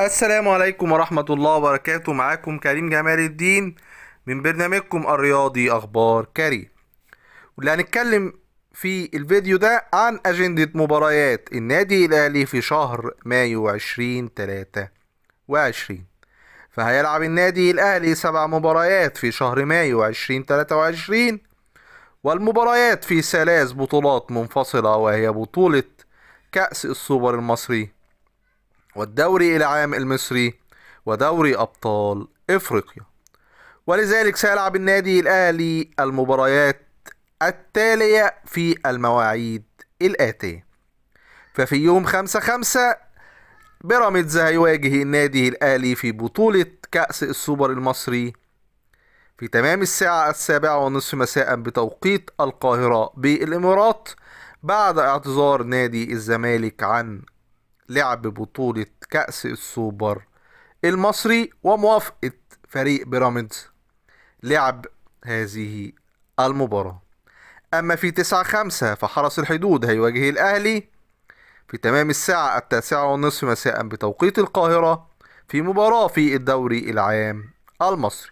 السلام عليكم ورحمة الله وبركاته معاكم كريم جمال الدين من برنامجكم الرياضي أخبار كريم واللي هنتكلم في الفيديو ده عن أجندة مباريات النادي الأهلي في شهر مايو عشرين تلاتة وعشرين فهيلعب النادي الأهلي سبع مباريات في شهر مايو عشرين تلاتة وعشرين والمباريات في ثلاث بطولات منفصلة وهي بطولة كأس السوبر المصري والدوري العام المصري ودوري أبطال إفريقيا ولذلك سيلعب النادي الأهلي المباريات التالية في المواعيد الآتية ففي يوم 5 5 بيراميدز هيواجه النادي الأهلي في بطولة كأس السوبر المصري في تمام الساعة السابعة ونصف مساء بتوقيت القاهرة بالإمارات بعد اعتذار نادي الزمالك عن لعب بطولة كأس السوبر المصري وموافقة فريق بيراميدز لعب هذه المباراة أما في تسعة خمسة فحرس الحدود هيواجه الأهلي في تمام الساعة التاسعة والنصف مساء بتوقيت القاهرة في مباراة في الدوري العام المصري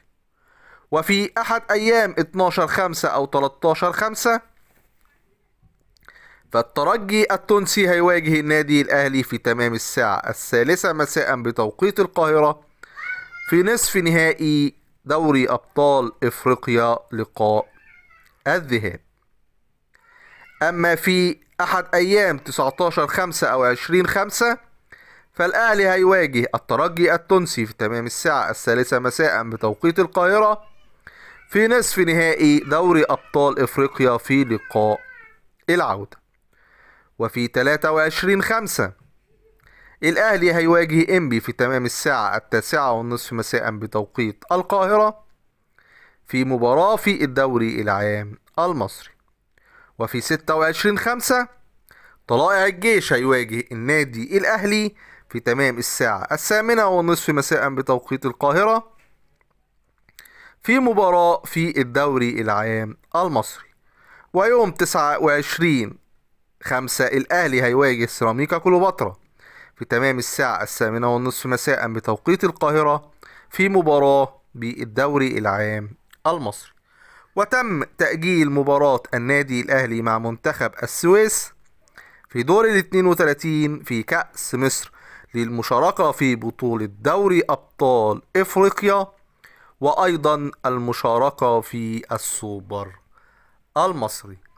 وفي أحد أيام 12 خمسة أو 13 خمسة فالترجي التونسي هيواجه النادي الأهلي في تمام الساعة الثالثة مساء بتوقيت القاهرة في نصف نهائي دوري أبطال إفريقيا لقاء الذهاب أما في أحد أيام 19 5 أو 20 5 فالأهلي هيواجه الترجي التونسي في تمام الساعة الثالثة مساء بتوقيت القاهرة في نصف نهائي دوري أبطال إفريقيا في لقاء العودة وفي 23 خمسة الأهلي هيواجه إنبي في تمام الساعة التاسعة والنصف مساء بتوقيت القاهرة في مباراة في الدوري العام المصري وفي 26 خمسة طلائع الجيش هيواجه النادي الأهلي في تمام الساعة الثامنة والنصف مساء بتوقيت القاهرة في مباراة في الدوري العام المصري ويوم 29 خمسة الأهلي هيواجه سيراميكا كليوباترا في تمام الساعة الثامنة والنصف مساء بتوقيت القاهرة في مباراة بالدوري العام المصري وتم تأجيل مباراة النادي الأهلي مع منتخب السويس في دور ال 32 في كأس مصر للمشاركة في بطولة دوري أبطال إفريقيا وأيضا المشاركة في السوبر المصري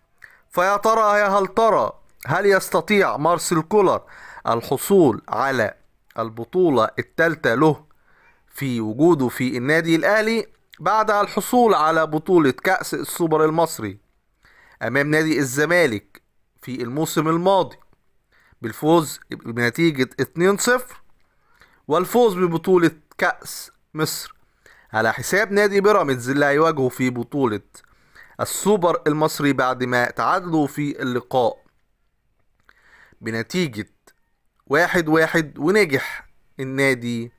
فيا ترى يا هل ترى هل يستطيع مارسيل كولر الحصول على البطولة الثالثة له في وجوده في النادي الأهلي بعد الحصول على بطولة كأس السوبر المصري أمام نادي الزمالك في الموسم الماضي بالفوز بنتيجة 2-0 والفوز ببطولة كأس مصر على حساب نادي بيراميدز اللي هيواجهه في بطولة السوبر المصري بعد ما تعادلوا في اللقاء بنتيجة واحد واحد ونجح النادي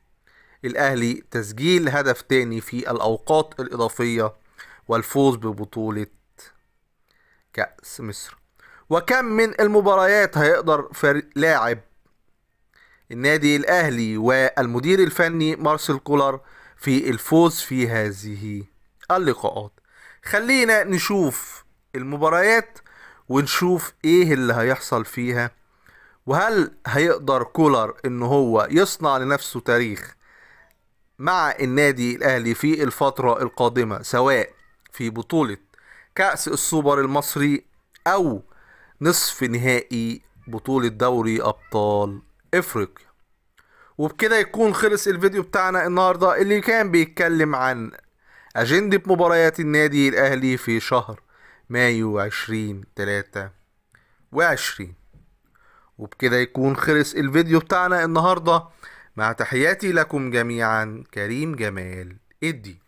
الأهلي تسجيل هدف تاني في الأوقات الإضافية والفوز ببطولة كأس مصر وكم من المباريات هيقدر فريق لاعب النادي الأهلي والمدير الفني مارسيل كولر في الفوز في هذه اللقاءات خلينا نشوف المباريات ونشوف ايه اللي هيحصل فيها وهل هيقدر كولر ان هو يصنع لنفسه تاريخ مع النادي الاهلي في الفترة القادمة سواء في بطولة كأس السوبر المصري او نصف نهائي بطولة دوري ابطال افريقيا وبكده يكون خلص الفيديو بتاعنا النهاردة اللي كان بيتكلم عن أجندة مباريات النادي الأهلي في شهر مايو عشرين تلاتة وعشرين وبكده يكون خلص الفيديو بتاعنا النهاردة مع تحياتي لكم جميعا كريم جمال الدين